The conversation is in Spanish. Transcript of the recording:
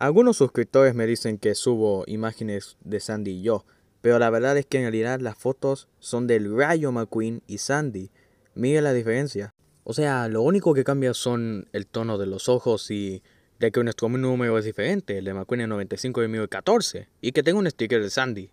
Algunos suscriptores me dicen que subo imágenes de Sandy y yo, pero la verdad es que en realidad las fotos son del Rayo McQueen y Sandy. Mira la diferencia. O sea, lo único que cambia son el tono de los ojos y de que nuestro número es diferente, el de McQueen es 95 y el mío es 14, y que tengo un sticker de Sandy.